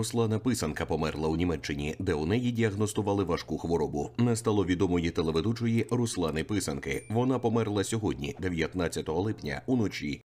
Руслана Писанка померла у Німеччині, де у неї діагностували важку хворобу. Не стало відомої телеведучої Руслани Писанки. Вона померла сьогодні, 19 липня, уночі.